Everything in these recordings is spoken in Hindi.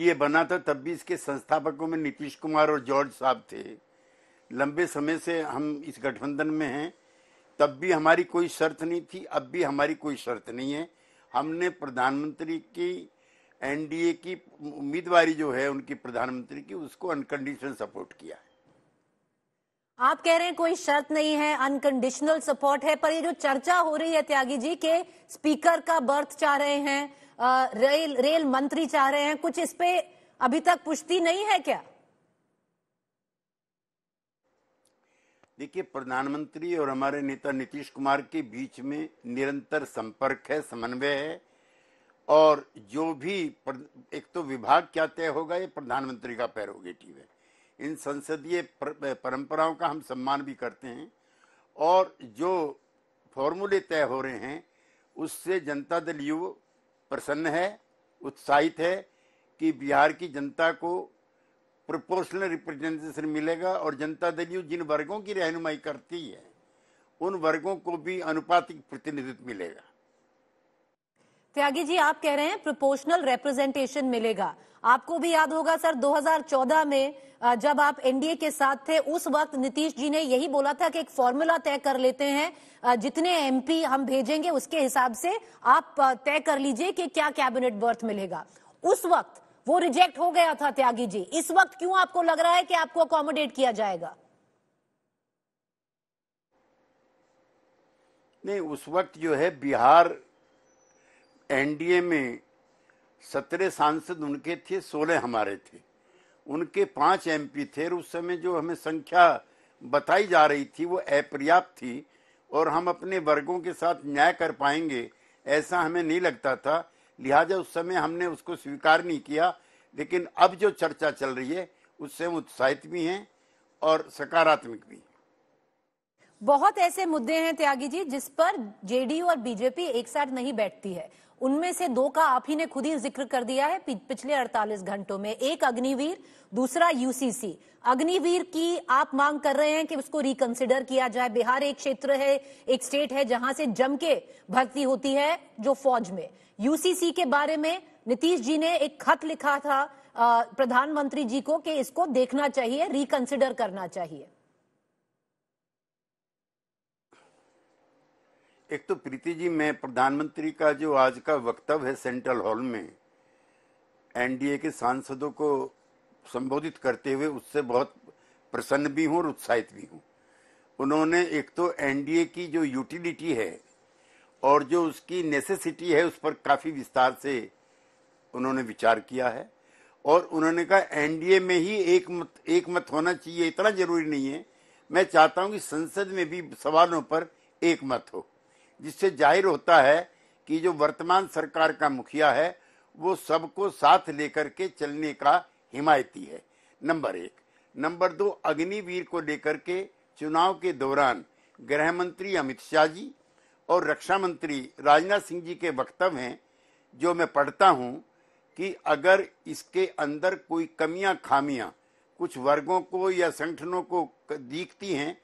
ये बना था तब भी इसके संस्थापकों में नीतीश कुमार और जॉर्ज साहब थे लंबे समय से हम इस गठबंधन में हैं तब भी हमारी कोई शर्त नहीं थी अब भी हमारी कोई शर्त नहीं है हमने प्रधानमंत्री की एनडीए की उम्मीदवारी जो है उनकी प्रधानमंत्री की उसको अनकंडीशनल सपोर्ट किया है आप कह रहे हैं कोई शर्त नहीं है अनकंडीशनल सपोर्ट है पर ये जो चर्चा हो रही है त्यागी जी के स्पीकर का बर्थ चाह रहे हैं रेल रेल मंत्री चाह रहे हैं कुछ इस पे अभी तक पुष्टि नहीं है क्या देखिए प्रधानमंत्री और हमारे नेता नीतीश कुमार के बीच में निरंतर संपर्क है समन्वय है और जो भी एक तो विभाग क्या तय होगा ये प्रधानमंत्री का पैरोगेटिव है इन संसदीय परंपराओं का हम सम्मान भी करते हैं और जो फॉर्मूले तय हो रहे हैं उससे जनता दल युव प्रसन्न है उत्साहित है कि बिहार की जनता को प्रोपोर्शनल रिप्रेजेंटेशन मिलेगा और जनता दल यू जिन वर्गों की रहनुमाई करती है उन वर्गों को भी अनुपातिक प्रतिनिधित्व मिलेगा त्यागी जी आप कह रहे हैं प्रोपोर्शनल रिप्रेजेंटेशन मिलेगा आपको भी याद होगा सर 2014 में जब आप एनडीए के साथ थे उस वक्त नीतीश जी ने यही बोला था कि एक फॉर्मूला तय कर लेते हैं जितने एमपी हम भेजेंगे उसके हिसाब से आप तय कर लीजिए कि क्या कैबिनेट बर्थ मिलेगा उस वक्त वो रिजेक्ट हो गया था त्यागी जी इस वक्त क्यों आपको लग रहा है कि आपको अकोमोडेट किया जाएगा नहीं उस वक्त जो है बिहार एनडीए में सत्रह सांसद उनके थे सोलह हमारे थे उनके पांच एमपी थे और उस समय जो हमें संख्या बताई जा रही थी वो अपर्याप्त थी और हम अपने वर्गों के साथ न्याय कर पाएंगे ऐसा हमें नहीं लगता था लिहाजा उस समय हमने उसको स्वीकार नहीं किया लेकिन अब जो चर्चा चल रही है उससे हम उत्साहित भी हैं और सकारात्मक भी बहुत ऐसे मुद्दे हैं त्यागी जी जिस पर जेडीयू और बीजेपी एक साथ नहीं बैठती है उनमें से दो का आप ही ने खुद ही जिक्र कर दिया है पिछले 48 घंटों में एक अग्निवीर दूसरा यूसीसी अग्निवीर की आप मांग कर रहे हैं कि उसको रिकंसिडर किया जाए बिहार एक क्षेत्र है एक स्टेट है जहां से जम के भर्ती होती है जो फौज में यूसीसी के बारे में नीतीश जी ने एक खत लिखा था प्रधानमंत्री जी को कि इसको देखना चाहिए रिकंसिडर करना चाहिए एक तो प्रीति जी मैं प्रधानमंत्री का जो आज का वक्तव्य है सेंट्रल हॉल में एनडीए के सांसदों को संबोधित करते हुए उससे बहुत प्रसन्न भी हूँ और उत्साहित भी हूँ उन्होंने एक तो एनडीए की जो यूटिलिटी है और जो उसकी नेसेसिटी है उस पर काफ़ी विस्तार से उन्होंने विचार किया है और उन्होंने कहा एनडीए में ही एक मत एक मत होना चाहिए इतना जरूरी नहीं है मैं चाहता हूं कि संसद में भी सवालों पर एक मत हो जिससे जाहिर होता है कि जो वर्तमान सरकार का मुखिया है वो सबको साथ लेकर के चलने का हिमायती है नंबर एक नंबर दो अग्निवीर को लेकर के चुनाव के दौरान गृह मंत्री अमित शाह जी और रक्षा मंत्री राजनाथ सिंह जी के वक्तव्य हैं जो मैं पढ़ता हूँ कि अगर इसके अंदर कोई कमियाँ खामियाँ कुछ वर्गों को या संगठनों को दिखती हैं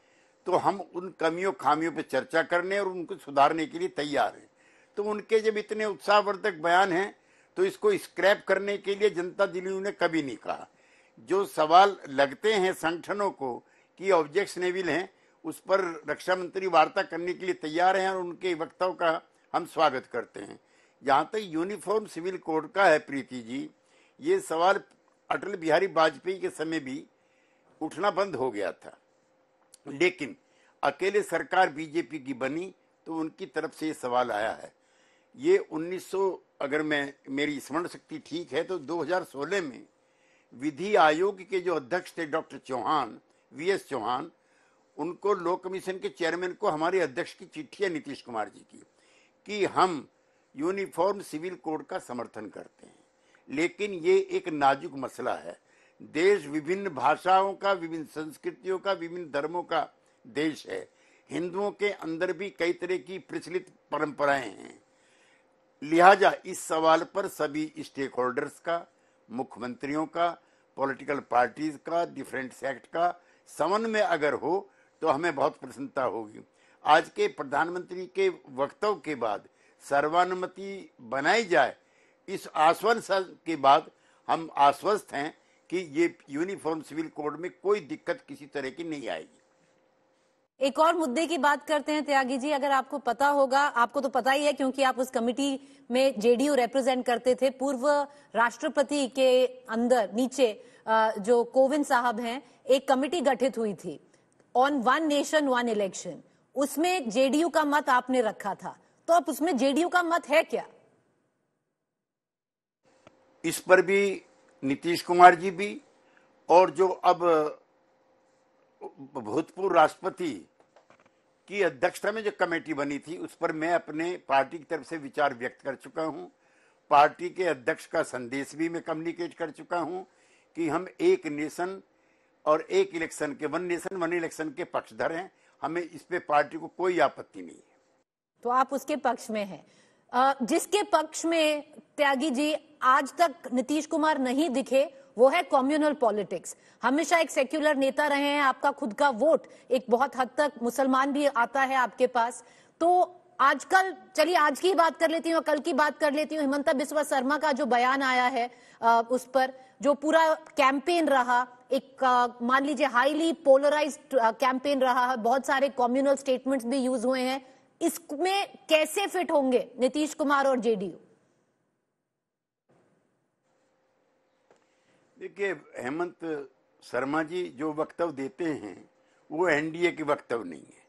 तो हम उन कमियों खामियों पर चर्चा करने और उनको सुधारने के लिए तैयार हैं तो उनके जब इतने उत्साहवर्धक बयान हैं तो इसको स्क्रैप करने के लिए जनता दिल्ली ने कभी नहीं कहा जो सवाल लगते हैं संगठनों को कि ऑब्जेक्ट नेविल हैं उस पर रक्षा मंत्री वार्ता करने के लिए तैयार हैं और उनके वक्ताओं का हम स्वागत करते हैं जहाँ तक यूनिफॉर्म सिविल कोड का है प्रीति जी ये सवाल अटल बिहारी वाजपेयी के समय भी उठना बंद हो गया था लेकिन अकेले सरकार बीजेपी की बनी तो उनकी तरफ से ये सवाल आया है ये 1900 अगर मैं मेरी स्मरण शक्ति ठीक है तो 2016 में विधि आयोग के जो अध्यक्ष थे doctor Chauhan V S Chauhan उनको लो कमीशन के चेयरमैन को हमारे अध्यक्ष की चिट्ठी है नीतीश कुमार जी की कि हम यूनिफॉर्म सिविल कोड का समर्थन करते हैं लेकिन ये एक नाजुक मसला है देश विभिन्न भाषाओं का विभिन्न संस्कृतियों का विभिन्न धर्मों का देश है हिंदुओं के अंदर भी कई तरह की प्रचलित परंपराएं हैं लिहाजा इस सवाल पर सभी स्टेक होल्डर्स का मुख्यमंत्रियों का पॉलिटिकल पार्टीज का डिफरेंट सेक्ट का समन्वय अगर हो तो हमें बहुत प्रसन्नता होगी आज के प्रधानमंत्री के वक्तव्य के बाद सर्वानुमति बनाई जाए इस आश्वासन के बाद हम आश्वस्त हैं कि ये यूनिफॉर्म सिविल कोड में कोई दिक्कत किसी तरह की नहीं आएगी एक और मुद्दे की बात करते हैं त्यागी जी अगर आपको पता होगा आपको तो पता ही है क्योंकि आप उस कमिटी में जेडीयू रिप्रेजेंट करते थे पूर्व राष्ट्रपति के अंदर नीचे जो कोविंद साहब हैं एक कमिटी गठित हुई थी on one nation one election उसमें जेडीयू का मत आपने रखा था तो आप उसमें जेडीयू का मत है क्या इस पर भी नीतीश कुमार जी भी और जो अब भूतपूर्व राष्ट्रपति की अध्यक्षता में जो कमेटी बनी थी उस पर मैं अपने पार्टी की तरफ से विचार व्यक्त कर चुका हूं पार्टी के अध्यक्ष का संदेश भी मैं कम्युनिकेट कर चुका हूं कि हम एक नेशन और एक इलेक्शन के वन नेशन वन इलेक्शन के पक्षधर हैं हमें इस पे पार्टी को कोई आपत्ति नहीं है तो आप उसके पक्ष में हैं जिसके पक्ष में त्यागी जी आज तक नीतीश कुमार नहीं दिखे वो है कॉम्युनल पॉलिटिक्स हमेशा एक सेक्युलर नेता रहे हैं आपका खुद का वोट एक बहुत हद तक मुसलमान भी आता है आपके पास तो आजकल चलिए आज की बात कर लेती हूँ कल की बात कर लेती हूँ हिमंता बिस्वा शर्मा का जो बयान आया है आ, उस पर जो पूरा कैंपेन रहा एक मान लीजिए हाईली पोलराइज कैंपेन रहा है बहुत सारे कॉम्युनल स्टेटमेंट्स भी यूज हुए हैं इसमें कैसे फिट होंगे नीतीश कुमार और जेडीयू देखिए हेमंत शर्मा जी जो वक्तव्य देते हैं वो एनडीए के वक्तव्य नहीं है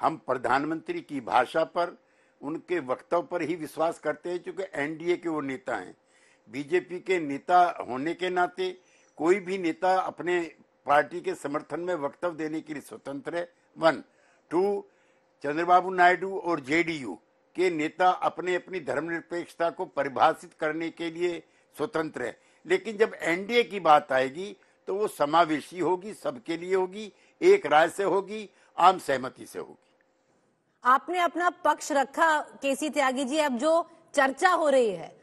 हम प्रधानमंत्री की भाषा पर उनके वक्तव्य पर ही विश्वास करते हैं क्योंकि एनडीए के वो नेता हैं बीजेपी के नेता होने के नाते कोई भी नेता अपने पार्टी के समर्थन में वक्तव्य देने के लिए स्वतंत्र है वन टू चंद्रबाबू नायडू और जेडीयू के नेता अपने अपनी धर्मनिरपेक्षता को परिभाषित करने के लिए स्वतंत्र है लेकिन जब एनडीए की बात आएगी तो वो समावेशी होगी सबके लिए होगी एक राय से होगी आम सहमति से होगी आपने अपना पक्ष रखा केसी त्यागी जी अब जो चर्चा हो रही है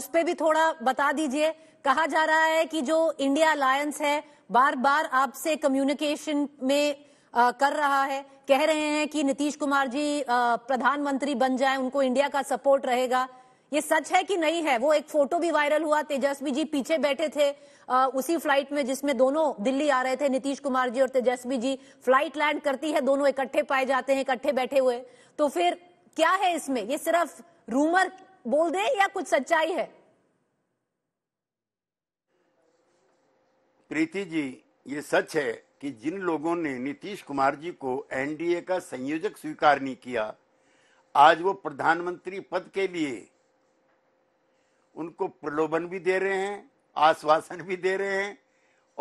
उस पर भी थोड़ा बता दीजिए कहा जा रहा है कि जो इंडिया अलायंस है बार बार आपसे कम्युनिकेशन में आ, कर रहा है कह रहे हैं कि नीतीश कुमार जी प्रधानमंत्री बन जाए उनको इंडिया का सपोर्ट रहेगा ये सच है कि नहीं है वो एक फोटो भी वायरल हुआ तेजस्वी जी पीछे बैठे थे आ, उसी फ्लाइट में जिसमें दोनों दिल्ली आ रहे थे नीतीश कुमार जी और तेजस्वी जी फ्लाइट लैंड करती है दोनों इकट्ठे पाए जाते हैं इकट्ठे बैठे हुए तो फिर क्या है इसमें ये सिर्फ रूमर बोल दे या कुछ सच्चाई है प्रीति जी ये सच है कि जिन लोगों ने नीतीश कुमार जी को एनडीए का संयोजक स्वीकार नहीं किया आज वो प्रधानमंत्री पद के लिए उनको प्रलोभन भी दे रहे हैं आश्वासन भी दे रहे हैं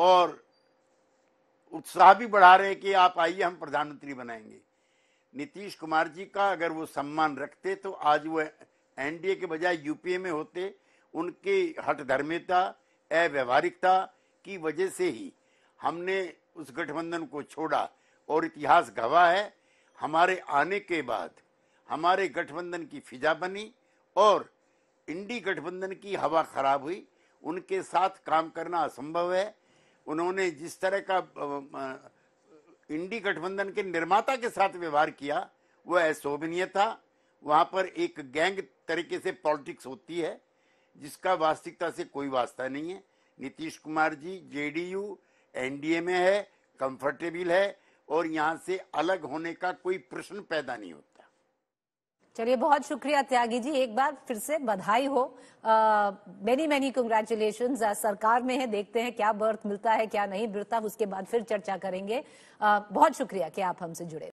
और उत्साह भी बढ़ा रहे हैं कि आप आइए हम प्रधानमंत्री बनाएंगे नीतीश कुमार जी का अगर वो सम्मान रखते तो आज वो एनडीए के बजाय यूपीए में होते उनकी धर्मता अव्यवहारिकता की वजह से ही हमने उस गठबंधन को छोड़ा और इतिहास गवाह है हमारे आने के बाद हमारे गठबंधन की फिजा बनी और इंडी गठबंधन की हवा खराब हुई उनके साथ काम करना असंभव है उन्होंने जिस तरह का इंडी गठबंधन के निर्माता के साथ व्यवहार किया वह अशोभनीय था वहाँ पर एक गैंग तरीके से पॉलिटिक्स होती है जिसका वास्तविकता से कोई वास्ता नहीं है नीतीश कुमार जी जेडीयू एनडीए में है कंफर्टेबल है और यहाँ से अलग होने का कोई प्रश्न पैदा नहीं होता चलिए बहुत शुक्रिया त्यागी जी एक बार फिर से बधाई हो मेनी मेनी कंग्रेचुलेशन सरकार में है देखते हैं क्या बर्थ मिलता है क्या नहीं मिलता उसके बाद फिर चर्चा करेंगे आ, बहुत शुक्रिया कि आप हमसे जुड़े